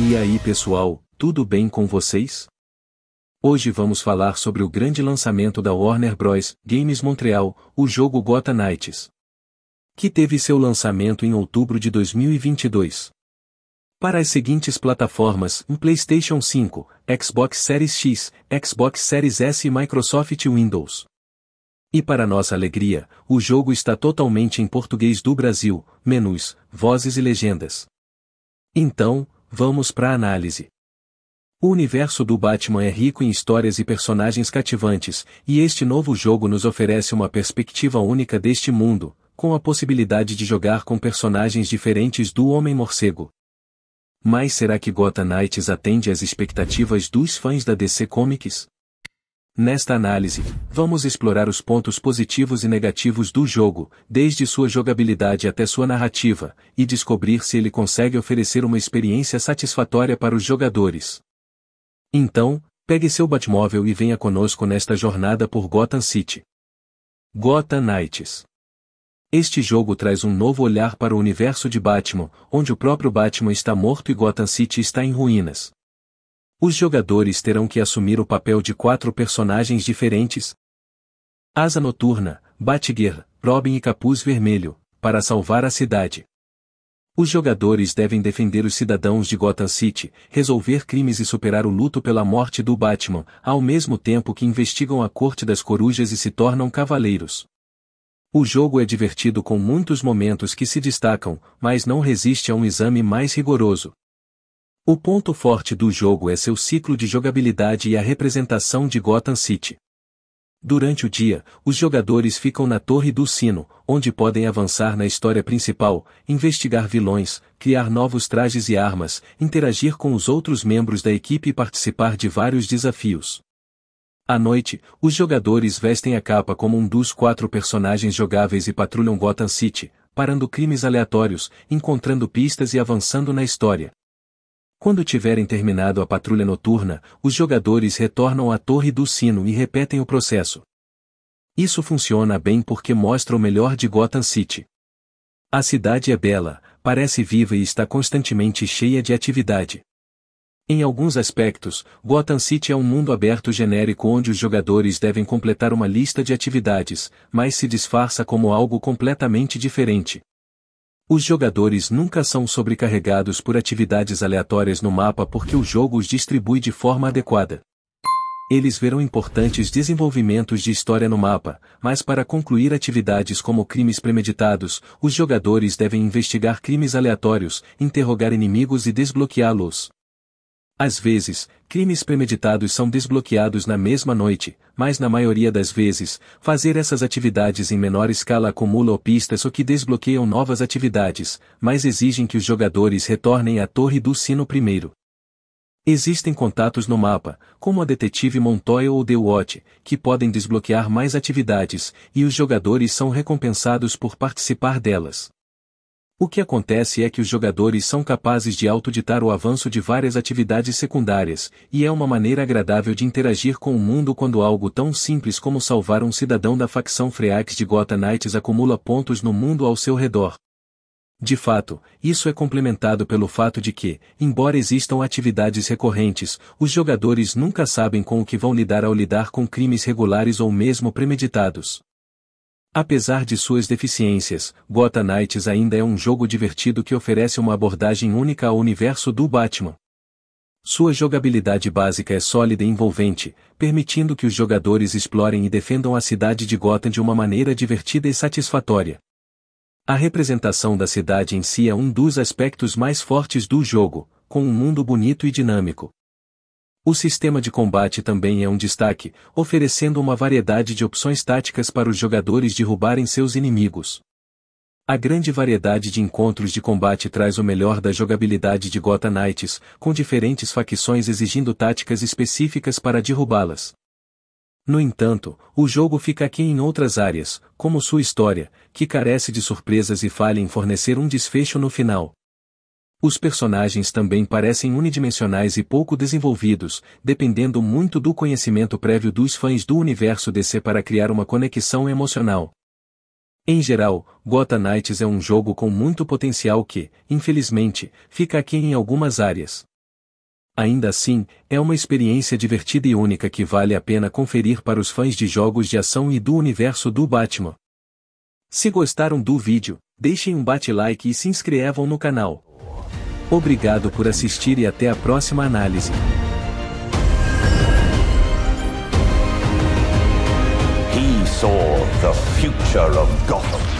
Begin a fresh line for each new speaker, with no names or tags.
E aí pessoal, tudo bem com vocês? Hoje vamos falar sobre o grande lançamento da Warner Bros. Games Montreal, o jogo Gotham Knights. Que teve seu lançamento em outubro de 2022. Para as seguintes plataformas, um PlayStation 5, Xbox Series X, Xbox Series S e Microsoft Windows. E para nossa alegria, o jogo está totalmente em português do Brasil, menus, vozes e legendas. Então, Vamos para análise. O universo do Batman é rico em histórias e personagens cativantes, e este novo jogo nos oferece uma perspectiva única deste mundo, com a possibilidade de jogar com personagens diferentes do Homem-Morcego. Mas será que Gotham Knights atende às expectativas dos fãs da DC Comics? Nesta análise, vamos explorar os pontos positivos e negativos do jogo, desde sua jogabilidade até sua narrativa, e descobrir se ele consegue oferecer uma experiência satisfatória para os jogadores. Então, pegue seu Batmóvel e venha conosco nesta jornada por Gotham City. Gotham Knights este jogo traz um novo olhar para o universo de Batman, onde o próprio Batman está morto e Gotham City está em ruínas. Os jogadores terão que assumir o papel de quatro personagens diferentes: Asa Noturna, Batgirl, Robin e Capuz Vermelho, para salvar a cidade. Os jogadores devem defender os cidadãos de Gotham City, resolver crimes e superar o luto pela morte do Batman, ao mesmo tempo que investigam a Corte das Corujas e se tornam cavaleiros. O jogo é divertido com muitos momentos que se destacam, mas não resiste a um exame mais rigoroso. O ponto forte do jogo é seu ciclo de jogabilidade e a representação de Gotham City. Durante o dia, os jogadores ficam na Torre do Sino, onde podem avançar na história principal, investigar vilões, criar novos trajes e armas, interagir com os outros membros da equipe e participar de vários desafios. À noite, os jogadores vestem a capa como um dos quatro personagens jogáveis e patrulham Gotham City, parando crimes aleatórios, encontrando pistas e avançando na história quando tiverem terminado a patrulha noturna, os jogadores retornam à Torre do Sino e repetem o processo. Isso funciona bem porque mostra o melhor de Gotham City. A cidade é bela, parece viva e está constantemente cheia de atividade. Em alguns aspectos, Gotham City é um mundo aberto genérico onde os jogadores devem completar uma lista de atividades, mas se disfarça como algo completamente diferente. Os jogadores nunca são sobrecarregados por atividades aleatórias no mapa porque o jogo os distribui de forma adequada. Eles verão importantes desenvolvimentos de história no mapa, mas para concluir atividades como crimes premeditados, os jogadores devem investigar crimes aleatórios, interrogar inimigos e desbloqueá-los. Às vezes, crimes premeditados são desbloqueados na mesma noite, mas na maioria das vezes, fazer essas atividades em menor escala acumula pistas ou que desbloqueiam novas atividades, mas exigem que os jogadores retornem à Torre do Sino primeiro. Existem contatos no mapa, como a Detetive Montoya ou The Watch, que podem desbloquear mais atividades, e os jogadores são recompensados por participar delas. O que acontece é que os jogadores são capazes de autoditar o avanço de várias atividades secundárias, e é uma maneira agradável de interagir com o mundo quando algo tão simples como salvar um cidadão da facção Freaks de Gotham Knights acumula pontos no mundo ao seu redor. De fato, isso é complementado pelo fato de que, embora existam atividades recorrentes, os jogadores nunca sabem com o que vão lidar ao lidar com crimes regulares ou mesmo premeditados. Apesar de suas deficiências, Gotham Knights ainda é um jogo divertido que oferece uma abordagem única ao universo do Batman. Sua jogabilidade básica é sólida e envolvente, permitindo que os jogadores explorem e defendam a cidade de Gotham de uma maneira divertida e satisfatória. A representação da cidade em si é um dos aspectos mais fortes do jogo, com um mundo bonito e dinâmico. O sistema de combate também é um destaque, oferecendo uma variedade de opções táticas para os jogadores derrubarem seus inimigos. A grande variedade de encontros de combate traz o melhor da jogabilidade de Gotham Knights, com diferentes facções exigindo táticas específicas para derrubá-las. No entanto, o jogo fica aqui em outras áreas, como sua história, que carece de surpresas e falha em fornecer um desfecho no final. Os personagens também parecem unidimensionais e pouco desenvolvidos, dependendo muito do conhecimento prévio dos fãs do universo DC para criar uma conexão emocional. Em geral, Gotham Knights é um jogo com muito potencial que, infelizmente, fica aqui em algumas áreas. Ainda assim, é uma experiência divertida e única que vale a pena conferir para os fãs de jogos de ação e do universo do Batman. Se gostaram do vídeo, deixem um bate-like e se inscrevam no canal. Obrigado por assistir e até a próxima análise. He saw the future of Gotham.